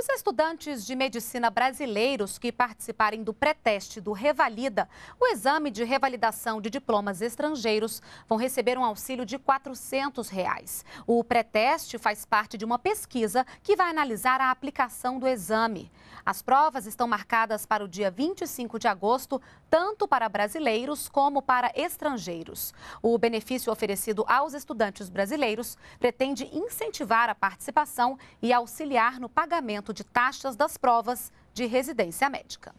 Os estudantes de medicina brasileiros que participarem do pré-teste do Revalida, o exame de revalidação de diplomas estrangeiros, vão receber um auxílio de R$ 400. Reais. O pré-teste faz parte de uma pesquisa que vai analisar a aplicação do exame. As provas estão marcadas para o dia 25 de agosto, tanto para brasileiros como para estrangeiros. O benefício oferecido aos estudantes brasileiros pretende incentivar a participação e auxiliar no pagamento de taxas das provas de residência médica.